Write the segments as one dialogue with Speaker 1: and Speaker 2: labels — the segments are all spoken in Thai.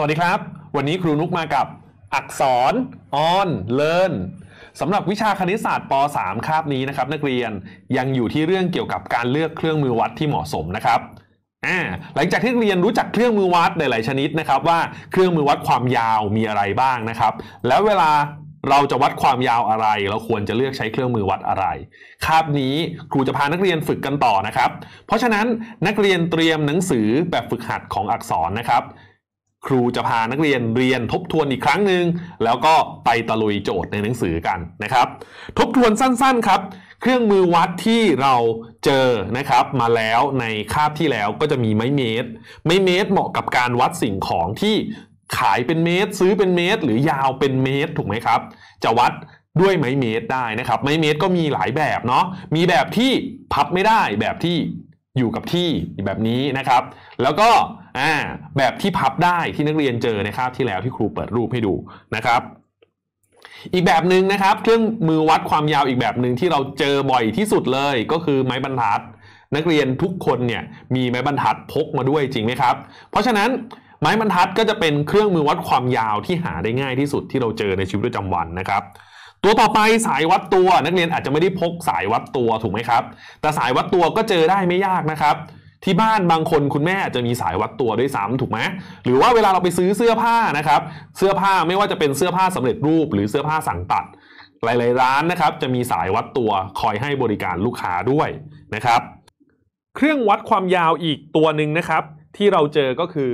Speaker 1: สวัสดีครับ วันนี้ครูนุกมากับอักษร on learn สำหรับวิชาคณิตศาสตร์ป .3 คาบนี้นะครับ นักเรียนยังอยู่ที่เรื่องเกี่ยวกับการเลือกเครื่องมือวัดที่เหมาะสมนะครับหลังจากที่เรียนรู้จักเครื่องมือวัดหลายชนิดนะครับ ว่าเครื่องมือวัดความยาวมีอะไรบ้างนะครับ แล้วเวลาเราจะวัดความยาวอะไร เราควรจะเลือกใช้เครื่องมือวัดอะไร คาบนี้ครูจะพานักเรียนฝึกกันต่อนะครับ เพราะฉะนั้นนักเรียนเตรียมหนังสือแบบฝึกหัดของอักษรนะครับครูจะพานักเรียนเรียนทบทวนอีกครั้งหนึ่งแล้วก็ไปตะลุยโจทย์ในหนังสือกันนะครับ ทบทวนสั้นๆครับ เครื่องมือวัดที่เราเจอนะครับ มาแล้วในคาบที่แล้วก็จะมีไม้เมตร ไม้เมตรเหมาะกับการวัดสิ่งของที่ขายเป็นเมตรซื้อเป็นเมตร หรือยาวเป็นเมตรถูกไหมครับจะวัดด้วยไม้เมตรได้นะครับไม้เมตรก็มีหลายแบบเนาะมีแบบที่พับไม่ได้แบบที่อยู่กับที่แบบนี้นะครับ แล้วก็แบบที่พับได้ที่นักเรียนเจอในครับที่แล้วที่ครูเปิดรูปให้ดูนะครับ อีกแบบหนึ่งนะครับเครื่องมือวัดความยาวอีกแบบหนึ่งที่เราเจอบ่อยที่สุดเลย ก็คือไม้บรรทัด นักเรียนทุกคนเนี่ยมีไม้บรรทัดพกมาด้วยจริงไหมครับ เพราะฉะนั้นไม้บรรทัดก็จะเป็นเครื่องมือวัดความยาวที่หาได้ง่ายที่สุดที่เราเจอในชีวิตประจำวันนะครับตัวต่อไปสายวัดตัวนักเรียนอาจจะไม่ได้พกสายวัดตัวถูกไหมครับ แต่สายวัดตัวก็เจอได้ไม่ยากนะครับ ที่บ้านบางคนคุณแม่ อาจจะมีสายวัดตัวด้วยซ้ำถูกไหมหรือว่าเวลาเราไปซื้อเสื้อผ้านะครับ เสื้อผ้าไม่ว่าจะเป็นเสื้อผ้าสำเร็จรูปหรือเสื้อผ้าสั่ง ตัด หลาย ๆ ร้านนะครับ จะมีสายวัดตัวคอยให้บริการลูกค้าด้วยนะครับ เครื่องวัดความยาวอีกตัวหนึ่งนะครับ ที่เราเจอก็คือ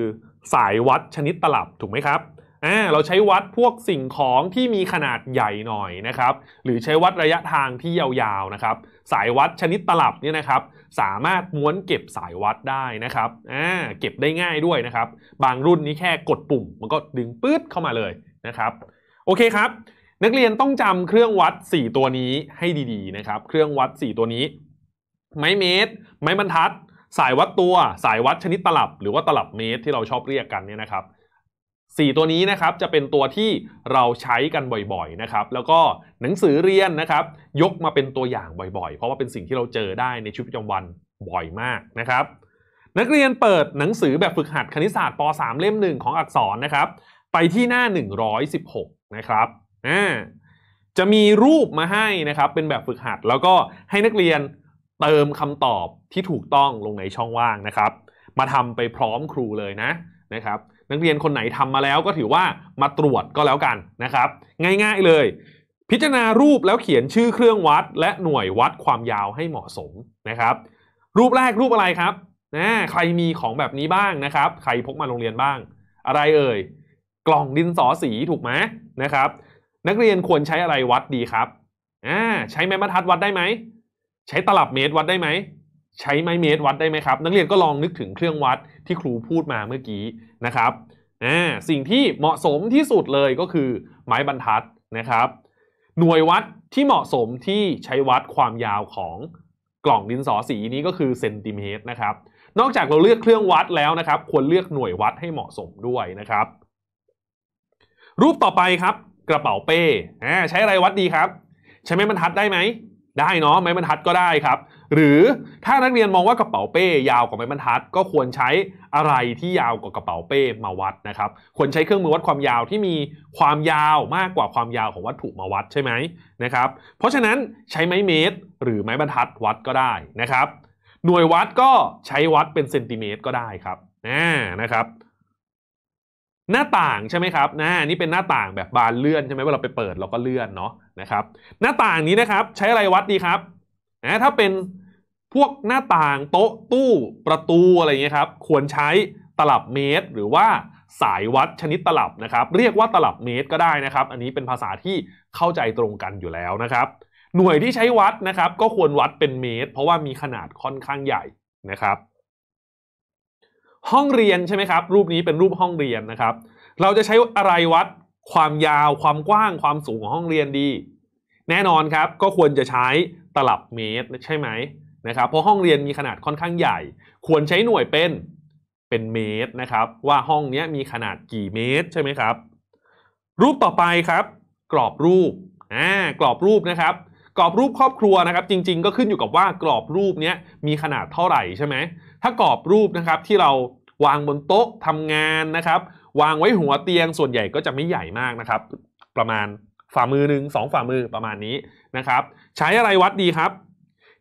Speaker 1: สายวัดชนิดตลับถูกไหมครับอ่าเราใช้วัดพวกสิ่งของที่มีขนาดใหญ่หน่อยนะครับ หรือใช้วัดระยะทางที่ยาวๆนะครับ สายวัดชนิดตลับเนี่ยนะครับสามารถม้วนเก็บสายวัดได้นะครับอ่าเก็บได้ง่ายด้วยนะครับ บางรุ่นนี้แค่กดปุ่มมันก็ดึงปื๊ดเข้ามาเลยนะครับ โอเคครับนักเรียนต้องจำเครื่องวัด 4 ตัวนี้ให้ดีๆนะครับ เครื่องวัด 4 ตัวนี้ ไม้เมตร ไม้บรรทัด สายวัดตัว สายวัดชนิดตลับ หรือว่าตลับเมตรที่เราชอบเรียกกันเนี่ยนะครับ่ตัวนี้นะครับจะเป็นตัวที่เราใช้กันบ่อยๆนะครับ แล้วก็หนังสือเรียนนะครับ ยกมาเป็นตัวอย่างบ่อยๆ เพราะว่าเป็นสิ่งที่เราเจอได้ในชีวิตประจำวันบ่อยมากนะครับ นักเรียนเปิดหนังสือแบบฝึกหัดคณิตศาสตร์ป .3 เล่มหนึ่งของอักษรนะครับ ไปที่หน้า 116 นะครับอ่าจะมีรูปมาให้นะครับเป็นแบบฝึกหัดแล้วก็ให้นักเรียนเติมคำตอบที่ถูกต้องลงในช่องว่างนะครับ มาทำไปพร้อมครูเลยนะนะครับนักเรียนคนไหนทำมาแล้วก็ถือว่ามาตรวจก็แล้วกันนะครับ ง่ายๆเลย พิจารณารูปแล้วเขียนชื่อเครื่องวัดและหน่วยวัดความยาวให้เหมาะสมนะครับ รูปแรกรูปอะไรครับนะใครมีของแบบนี้บ้างนะครับ ใครพกมาโรงเรียนบ้าง อะไรเอ่ย กล่องดินสอสีถูกไหมนะครับ นักเรียนควรใช้อะไรวัดดีครับอ่าใช้ไม้บรรทัดวัดได้ไหมใช้ตลับเมตรวัดได้ไหมใช้ไม้เมตรวัดได้ไหมครับ นักเรียนก็ลองนึกถึงเครื่องวัดที่ครูพูดมาเมื่อกี้นะครับสิ่งที่เหมาะสมที่สุดเลยก็คือ ไม้บรรทัดนะครับ หน่วยวัดที่เหมาะสมที่ใช้วัดความยาวของกล่องดินสอสีนี้ก็คือเซนติเมตรนะครับ นอกจากเราเลือกเครื่องวัดแล้วนะครับ ควรเลือกหน่วยวัดให้เหมาะสมด้วยนะครับ รูปต่อไปครับ กระเป๋าเป้ใช้อะไรวัดดีครับ ใช้ไม้บรรทัดได้ไหมได้เนาะไม้บรรทัดก็ได้ครับหรือถ้านักเรียนมองว่ากระเป๋าเป้ ยาวกว่าไม้บรรทัด ก็ควรใช้อะไรที่ยาวกว่ากระเป๋าเป้มาวัดนะครับ ควรใช้เครื่องมือวัดความยาวที่มีความยาวมากกว่าความยาวของวัตถุมาวัดใช่ไหมนะครับ เพราะฉะนั้นใช้ไม้เมตร หรือไม้บรรทัดวัดก็ได้นะครับ หน่วยวัดก็ใช้วัดเป็นเซนติเมตรก็ได้ครับนะครับ หน้าต่างใช่ไหมครับนะนี่เป็นหน้าต่างแบบบานเลื่อนใช่ไหมเวลาไปเปิดเราก็เลื่อนเนาะนะครับ หน้าต่างนี้นะครับใช้อะไรวัดดีครับนะถ้าเป็นพวกหน้าต่าง โต๊ะตู้ประตูอะไรเงี้ยครับ ควรใช้ตลับเมตร หรือว่าสายวัดชนิดตลับนะครับ เรียกว่าตลับเมตร ก็ได้นะครับ อันนี้เป็นภาษาที่เข้าใจตรงกันอยู่แล้วนะครับ หน่วยที่ใช้วัดนะครับก็ควรวัดเป็นเมตร เพราะว่ามีขนาดค่อนข้างใหญ่นะครับ ห้องเรียนใช่ไหมครับรูปนี้เป็นรูปห้องเรียนนะครับ เราจะใช้อะไรวัดความยาวความกว้างความสูงของห้องเรียนดี แน่นอนครับก็ควรจะใช้ตลับเมตรใช่ไหมนะครับเพราะห้องเรียนมีขนาดค่อนข้างใหญ่ ควรใช้หน่วยเป็นเป็นเมตรนะครับ ว่าห้องนี้มีขนาดกี่เมตรใช่ไหมครับ รูปต่อไปครับ กรอบรูปอ่ากรอบรูปนะครับ กรอบรูปครอบครัวนะครับ จริง ๆ ก็ขึ้นอยู่กับว่ากรอบรูปนี้มีขนาดเท่าไหร่ใช่ไหมถ้ากรอบรูปนะครับที่เราวางบนโต๊ะทำงานนะครับ วางไว้หัวเตียงส่วนใหญ่ก็จะไม่ใหญ่มากนะครับ ประมาณฝ่ามือหนึ่งสองฝ่ามือประมาณนี้นะครับ ใช้อะไรวัดดีครับ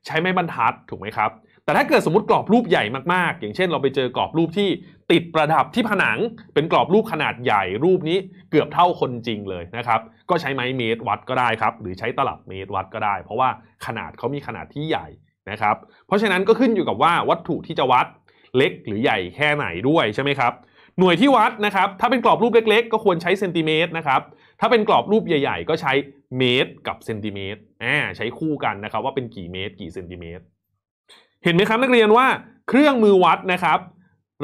Speaker 1: ใช้ไม้บรรทัดถูกไหมครับ แต่ถ้าเกิดสมมติกรอบรูปใหญ่มากๆ อย่างเช่น เราไปเจอกรอบรูปที่ติดประดับที่ผนัง เป็นกรอบรูปขนาดใหญ่รูปนี้เกือบเท่าคนจริงเลยนะครับ ก็ใช้ไม้เมตรวัดก็ได้ครับ หรือใช้ตลับเมตรวัดก็ได้ เพราะว่าขนาดเขามีขนาดที่ใหญ่นะครับ เพราะฉะนั้นก็ขึ้นอยู่กับว่าวัตถุที่จะวัดเล็กหรือใหญ่แค่ไหนด้วยใช่ไหมครับหน่วยที่ วัดนะครับถ้าเป็นกรอบรูปเล็กๆ ก็ควรใช้เซนติเมตรนะครับถ้าเป็นกรอบรูปใหญ่ ๆ ก็ใช้เมตรกับเซนติเมตรอ่าใช้คู่กันนะครับว่าเป็นกี่เมตรกี่เซนติเมตร เห็นไหมครับนักเรียนว่าเครื่องมือวัดนะครับ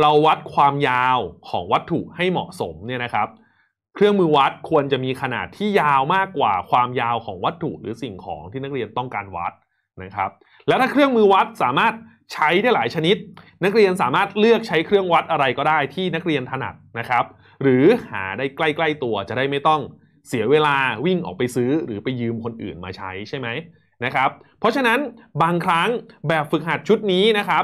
Speaker 1: เราวัดความยาวของวัตถุให้เหมาะสมเนี่ยนะครับ เครื่องมือวัดควรจะมีขนาดที่ยาวมากกว่าความยาวของวัตถุหรือสิ่งของที่นักเรียนต้องการวัดนะครับ แล้วถ้าเครื่องมือวัดสามารถใช้ได้หลายชนิด นักเรียนสามารถเลือกใช้เครื่องวัดอะไรก็ได้ที่นักเรียนถนัดนะครับ หรือหาได้ใกล้ๆ ตัวจะได้ไม่ต้องเสียเวลาวิ่งออกไปซื้อ หรือไปยืมคนอื่นมาใช้ใช่ไหมนะครับเพราะฉะนั้นบางครั้งแบบฝึกหัดชุดนี้นะครับ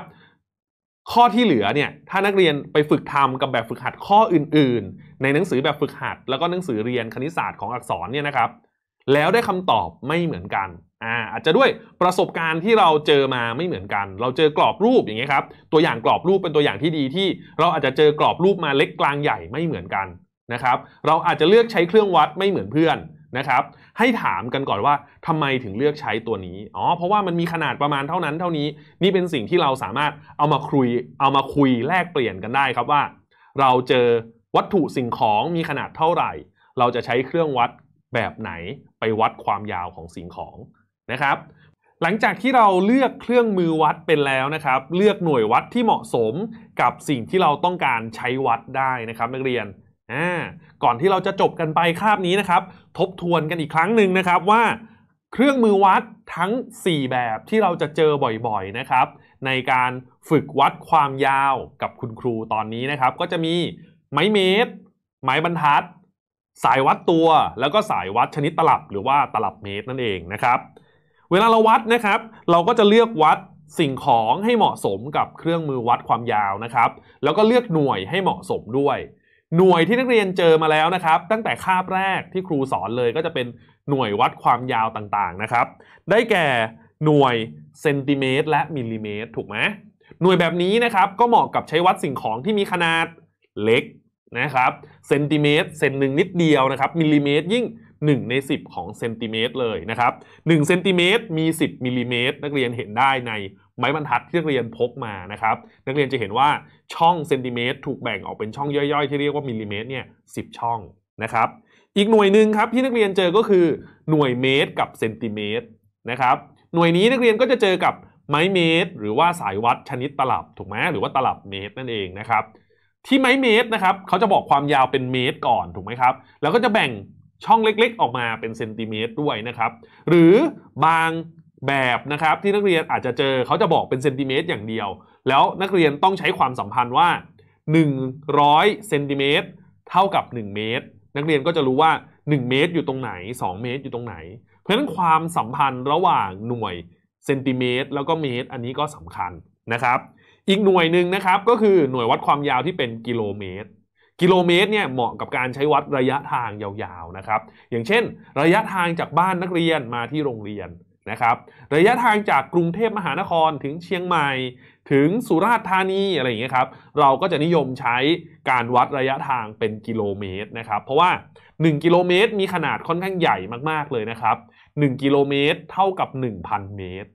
Speaker 1: ข้อที่เหลือเนี่ยถ้านักเรียนไปฝึกทำกับแบบฝึกหัดข้ออื่น ๆ ในหนังสือแบบฝึกหัด แล้วก็หนังสือเรียนคณิตศาสตร์ของอักษรเนี่ยนะครับ แล้วได้คำตอบไม่เหมือนกันอาาจจะด้วยประสบการณ์ที่เราเจอมาไม่เหมือนกัน เราเจอกรอบรูปอย่างเงี้ยครับ ตัวอย่างกรอบรูปเป็นตัวอย่างที่ดีที่เราอาจจะเจอกรอบรูปมาเล็กกลางใหญ่ไม่เหมือนกันนะครับ เราอาจจะเลือกใช้เครื่องวัดไม่เหมือนเพื่อนนะครับ ให้ถามกันก่อนว่าทำไมถึงเลือกใช้ตัวนี้ อ๋อ เพราะว่ามันมีขนาดประมาณเท่านั้นเท่านี้ นี่เป็นสิ่งที่เราสามารถเอามาคุยเอามาคุยแลกเปลี่ยนกันได้ครับว่า เราเจอวัตถุสิ่งของมีขนาดเท่าไหร่ เราจะใช้เครื่องวัดแบบไหนไปวัดความยาวของสิ่งของนะครับหลังจากที่เราเลือกเครื่องมือวัดเป็นแล้วนะครับ เลือกหน่วยวัดที่เหมาะสมกับสิ่งที่เราต้องการใช้วัดได้นะครับ นักเรียนก่อนที่เราจะจบกันไปคาบนี้นะครับ ทบทวนกันอีกครั้งหนึ่งนะครับว่าเครื่องมือวัดทั้ง 4 แบบที่เราจะเจอบ่อยๆนะครับ ในการฝึกวัดความยาวกับคุณครูตอนนี้นะครับ ก็จะมีไม้เมตร ไม้บรรทัด สายวัดตัว แล้วก็สายวัดชนิดตลับ หรือว่าตลับเมตรนั่นเองนะครับเวลาเราวัดนะครับ เราก็จะเลือกวัดสิ่งของให้เหมาะสมกับเครื่องมือวัดความยาวนะครับ แล้วก็เลือกหน่วยให้เหมาะสมด้วย หน่วยที่นักเรียนเจอมาแล้วนะครับ ตั้งแต่คาบแรกที่ครูสอนเลยก็จะเป็นหน่วยวัดความยาวต่างๆนะครับ ได้แก่หน่วยเซนติเมตรและมิลลิเมตร ถูกไหมหน่วยแบบนี้นะครับก็เหมาะกับใช้วัดสิ่งของที่มีขนาดเล็กนะครับเซนติเมตรเซนหนึ่งนิดเดียวนะครับมิลลิเมตร ยิ่ง1 ใน 10 ของเซนติเมตรเลยนะครับ1เซนติเมตรมี 10มิลลิเมตรนักเรียนเห็นได้ในไม้บรรทัดที่นักเรียนพกมานะครับ นักเรียนจะเห็นว่าช่องเซนติเมตร ถูกแบ่งออกเป็นช่องย่อยๆ ที่เรียกว่ามิลิเมตรเนี่ยสิช่องนะครับอีกหน่วยหนึ่งครับที่นักเรียนเจอก็คือหน่วยเมตรกับเซนติเมตรนะครับหน่วยนี้นักเรียนก็จะเจอกับไม้เมตรหรือว่าสายวัดชนิดตลับ ถูกไหมหรือว่าตลับเมตรนั่นเองนะครับที่ไม้เมตรนะครับเขาจะบอกความยาวเป็นเมตรก่อนถูกไหมครับ แล้วก็จะแบ่งช่องเล็ก ๆ ออกมาเป็นเซนติเมตรด้วยนะครับ หรือบางแบบนะครับที่นักเรียนอาจจะเจอเขาจะบอกเป็นเซนติเมตรอย่างเดียว แล้วนักเรียนต้องใช้ความสัมพันธ์ว่า 100 เซนติเมตรเท่ากับ 1 เมตร นักเรียนก็จะรู้ว่า 1 เมตรอยู่ตรงไหน 2 เมตรอยู่ตรงไหน เพราะฉะนั้นความสัมพันธ์ระหว่างหน่วยเซนติเมตรแล้วก็เมตรอันนี้ก็สำคัญนะครับอีกหน่วยหนึ่งนะครับก็คือหน่วยวัดความยาวที่เป็นกิโลเมตรกิโลเมตรเนี่ยเหมาะกับการใช้วัดระยะทางยาวๆนะครับ อย่างเช่น ระยะทางจากบ้านนักเรียนมาที่โรงเรียนนะครับ ระยะทางจากกรุงเทพมหานครถึงเชียงใหม่ถึงสุราษฎร์ธานีอะไรอย่างเงี้ยครับ เราก็จะนิยมใช้การวัดระยะทางเป็นกิโลเมตรนะครับเพราะว่า 1 กิโลเมตรมีขนาดค่อนข้างใหญ่มากๆเลยนะครับ1กิโลเมตรเท่ากับ 1,000 เมตร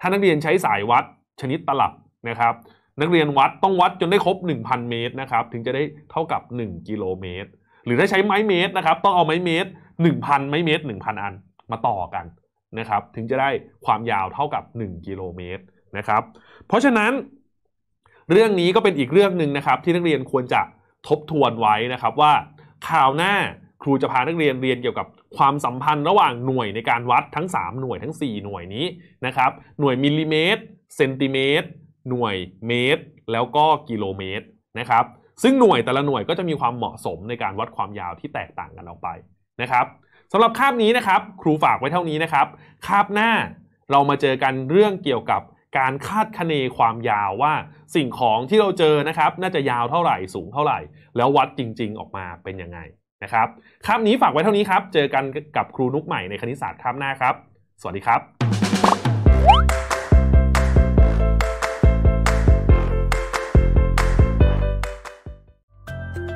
Speaker 1: ถ้านักเรียนใช้สายวัดชนิดตลับนะครับนักเรียนวัดต้องวัดจนได้ครบ 1,000 เมตรนะครับถึงจะได้เท่ากับ 1กิโลเมตรหรือถ้าใช้ไม้เมตรนะครับต้องเอาไม้เมตร1,000ไม้เมตร 1,000 อันมาต่อกันนะครับถึงจะได้ความยาวเท่ากับ1กิโลเมตรนะครับเพราะฉะนั้น เรื่องนี้ก็เป็นอีกเรื่องหนึ่งนะครับ ที่นักเรียนควรจะทบทวนไว้นะครับ ว่าข่าวหน้าครูจะพานักเรียนเรียนเกี่ยวกับความสัมพันธ์ระหว่างหน่วยในการวัดทั้ง 3 หน่วยทั้ง 4 หน่วยนี้นะครับ หน่วยมิลลิเมตร เซนติเมตรหน่วยเมตรแล้วก็กิโลเมตรนะครับ ซึ่งหน่วยแต่ละหน่วยก็จะมีความเหมาะสมในการวัดความยาวที่แตกต่างกันออกไปนะครับสำหรับคาบนี้นะครับ ครูฝากไว้เท่านี้นะครับคาบหน้า เรามาเจอกันเรื่องเกี่ยวกับการคาดคะเนความยาวว่าสิ่งของที่เราเจอนะครับ น่าจะยาวเท่าไหร่สูงเท่าไหร่ แล้ววัดจริง ๆ ออกมาเป็นยังไงนะครับ คาบนี้ฝากไว้เท่านี้ครับเจอกันกับครูนุกใหม่ในคณิตศาสตร์คาบหน้าครับ สวัสดีครับ